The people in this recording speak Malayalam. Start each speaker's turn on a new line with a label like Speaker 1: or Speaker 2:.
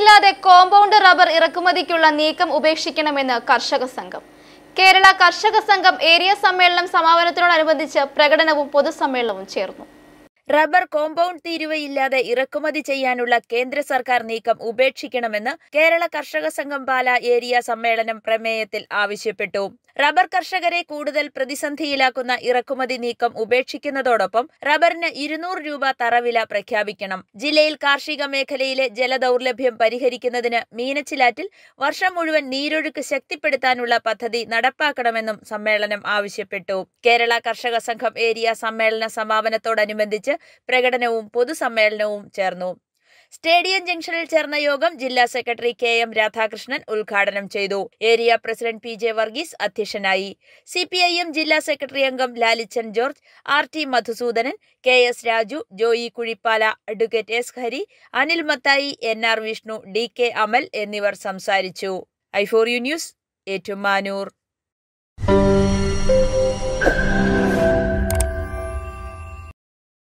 Speaker 1: അനുമതിയില്ലാതെ കോമ്പൗണ്ട് റബ്ബർ ഇറക്കുമതിക്കുള്ള നീക്കം ഉപേക്ഷിക്കണമെന്ന് കർഷക സംഘം കേരള കർഷക സംഘം ഏരിയ സമ്മേളനം സമാപനത്തിനോടനുബന്ധിച്ച് പ്രകടനവും പൊതുസമ്മേളനവും
Speaker 2: ചേർന്നു റബ്ബർ കോമ്പൗണ്ട് തീരുവയില്ലാതെ ഇറക്കുമതി ചെയ്യാനുള്ള കേന്ദ്ര സർക്കാർ നീക്കം ഉപേക്ഷിക്കണമെന്ന് കേരള കർഷക സംഘം പാല ഏരിയ സമ്മേളനം പ്രമേയത്തിൽ ആവശ്യപ്പെട്ടു റബ്ബർ കർഷകരെ കൂടുതൽ പ്രതിസന്ധിയിലാക്കുന്ന ഇറക്കുമതി നീക്കം ഉപേക്ഷിക്കുന്നതോടൊപ്പം റബ്ബറിന് ഇരുന്നൂറ് രൂപ തറവില പ്രഖ്യാപിക്കണം ജില്ലയിൽ കാർഷിക മേഖലയിലെ ജലദൗർലഭ്യം പരിഹരിക്കുന്നതിന് മീനച്ചിലാറ്റിൽ വർഷം മുഴുവൻ നീരൊഴുക്ക് ശക്തിപ്പെടുത്താനുള്ള പദ്ധതി നടപ്പാക്കണമെന്നും സമ്മേളനം ആവശ്യപ്പെട്ടു കേരള കർഷക സംഘം ഏരിയ സമ്മേളന സമാപനത്തോടനുബന്ധിച്ച് പ്രകടനവും പൊതുസമ്മേളനവും ചേർന്നു സ്റ്റേഡിയം ജംഗ്ഷനിൽ ചേർന്ന യോഗം ജില്ലാ സെക്രട്ടറി കെ എം രാധാകൃഷ്ണൻ ഉദ്ഘാടനം ചെയ്തു area president P J Varghese അധ്യക്ഷനായി സി പി ഐ എം ജില്ലാ സെക്രട്ടറി അംഗം Lalichan George R T Madhusoodanan K S Raju Joy Kuzhippala advocate S Hari Anil Mathai N R Vishnu D K Amal എന്നിവർ സംസാരിച്ചു I four U news Ettumanoor